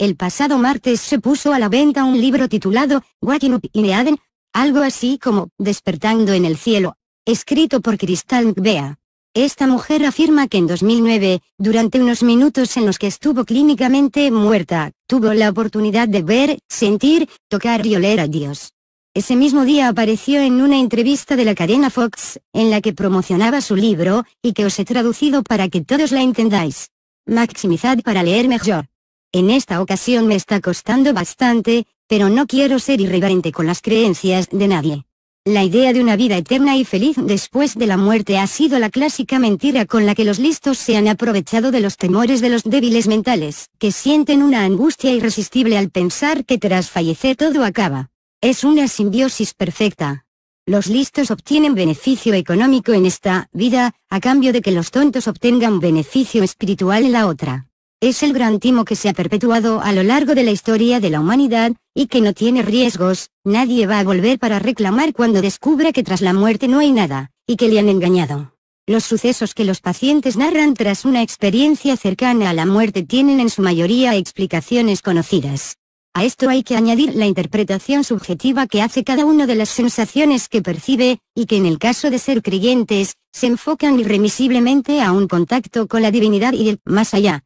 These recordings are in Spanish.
el pasado martes se puso a la venta un libro titulado Waking Up in algo así como Despertando en el cielo, escrito por Crystal Bea. Esta mujer afirma que en 2009, durante unos minutos en los que estuvo clínicamente muerta, tuvo la oportunidad de ver, sentir, tocar y oler a Dios. Ese mismo día apareció en una entrevista de la cadena Fox, en la que promocionaba su libro, y que os he traducido para que todos la entendáis. Maximizad para leer mejor. En esta ocasión me está costando bastante, pero no quiero ser irreverente con las creencias de nadie. La idea de una vida eterna y feliz después de la muerte ha sido la clásica mentira con la que los listos se han aprovechado de los temores de los débiles mentales, que sienten una angustia irresistible al pensar que tras fallecer todo acaba. Es una simbiosis perfecta. Los listos obtienen beneficio económico en esta vida, a cambio de que los tontos obtengan beneficio espiritual en la otra es el gran timo que se ha perpetuado a lo largo de la historia de la humanidad, y que no tiene riesgos, nadie va a volver para reclamar cuando descubra que tras la muerte no hay nada, y que le han engañado. Los sucesos que los pacientes narran tras una experiencia cercana a la muerte tienen en su mayoría explicaciones conocidas. A esto hay que añadir la interpretación subjetiva que hace cada uno de las sensaciones que percibe, y que en el caso de ser creyentes, se enfocan irremisiblemente a un contacto con la divinidad y el más allá,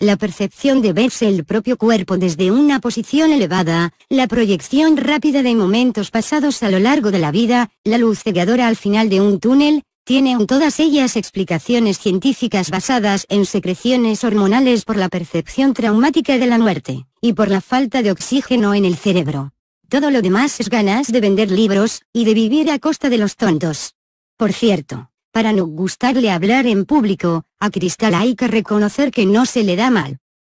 la percepción de verse el propio cuerpo desde una posición elevada, la proyección rápida de momentos pasados a lo largo de la vida, la luz cegadora al final de un túnel, tienen todas ellas explicaciones científicas basadas en secreciones hormonales por la percepción traumática de la muerte, y por la falta de oxígeno en el cerebro. Todo lo demás es ganas de vender libros, y de vivir a costa de los tontos. Por cierto, para no gustarle hablar en público, a Cristal hay que reconocer que no se le da mal.